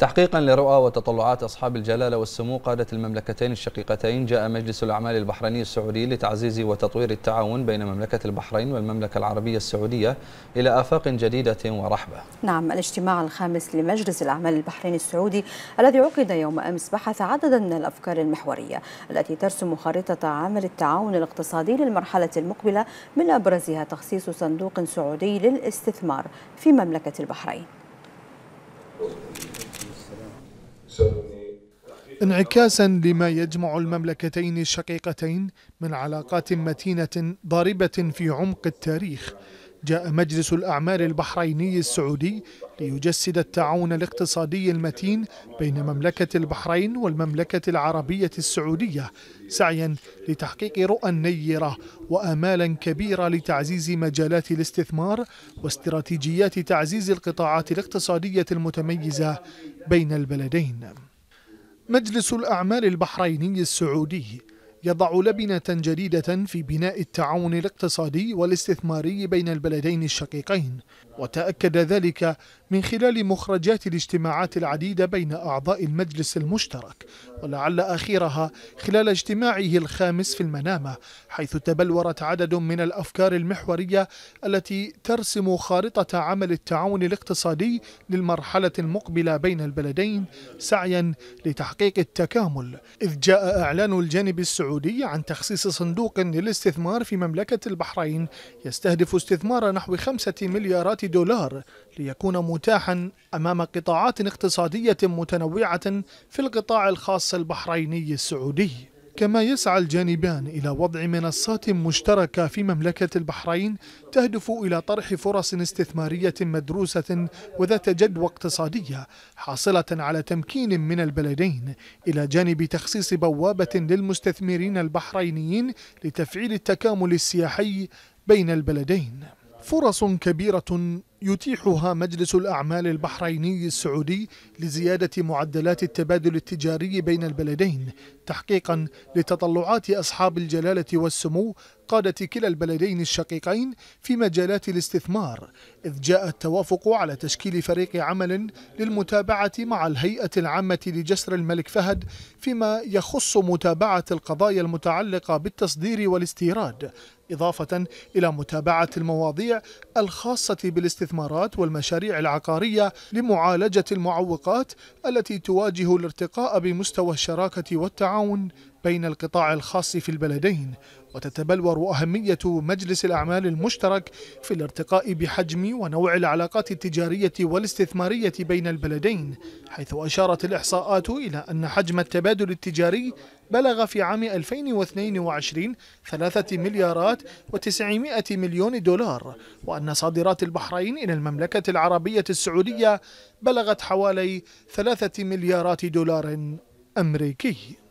تحقيقا لرؤى وتطلعات أصحاب الجلالة والسمو قادة المملكتين الشقيقتين جاء مجلس الأعمال البحريني السعودي لتعزيز وتطوير التعاون بين مملكة البحرين والمملكة العربية السعودية إلى آفاق جديدة ورحبة نعم الاجتماع الخامس لمجلس الأعمال البحريني السعودي الذي عقد يوم أمس بحث عددا من الأفكار المحورية التي ترسم خريطة عمل التعاون الاقتصادي للمرحلة المقبلة من أبرزها تخصيص صندوق سعودي للاستثمار في مملكة البحرين انعكاسا لما يجمع المملكتين الشقيقتين من علاقات متينة ضاربة في عمق التاريخ جاء مجلس الأعمال البحريني السعودي ليجسد التعاون الاقتصادي المتين بين مملكة البحرين والمملكة العربية السعودية سعيا لتحقيق رؤى نيرة وأمالا كبيرة لتعزيز مجالات الاستثمار واستراتيجيات تعزيز القطاعات الاقتصادية المتميزة بين البلدين مجلس الأعمال البحريني السعودي يضع لبنة جديدة في بناء التعاون الاقتصادي والاستثماري بين البلدين الشقيقين وتأكد ذلك من خلال مخرجات الاجتماعات العديدة بين أعضاء المجلس المشترك ولعل آخرها خلال اجتماعه الخامس في المنامة حيث تبلورت عدد من الأفكار المحورية التي ترسم خارطة عمل التعاون الاقتصادي للمرحلة المقبلة بين البلدين سعيا لتحقيق التكامل إذ جاء إعلان الجانب السعودي عن تخصيص صندوق للاستثمار في مملكة البحرين يستهدف استثمار نحو خمسة مليارات دولار ليكون متاحا أمام قطاعات اقتصادية متنوعة في القطاع الخاص البحريني السعودي كما يسعى الجانبان إلى وضع منصات مشتركة في مملكة البحرين تهدف إلى طرح فرص استثمارية مدروسة وذات جدوى اقتصادية حاصلة على تمكين من البلدين إلى جانب تخصيص بوابة للمستثمرين البحرينيين لتفعيل التكامل السياحي بين البلدين فرص كبيرة يتيحها مجلس الأعمال البحريني السعودي لزيادة معدلات التبادل التجاري بين البلدين تحقيقا لتطلعات أصحاب الجلالة والسمو قادة كلا البلدين الشقيقين في مجالات الاستثمار إذ جاء التوافق على تشكيل فريق عمل للمتابعة مع الهيئة العامة لجسر الملك فهد فيما يخص متابعة القضايا المتعلقة بالتصدير والاستيراد إضافة إلى متابعة المواضيع الخاصة بالاستثمارات والمشاريع العقارية لمعالجة المعوقات التي تواجه الارتقاء بمستوى الشراكة والتعاون بين القطاع الخاص في البلدين وتتبلور أهمية مجلس الأعمال المشترك في الارتقاء بحجم ونوع العلاقات التجارية والاستثمارية بين البلدين حيث أشارت الإحصاءات إلى أن حجم التبادل التجاري بلغ في عام 2022 3 مليارات و900 مليون دولار وأن صادرات البحرين إلى المملكة العربية السعودية بلغت حوالي 3 مليارات دولار أمريكي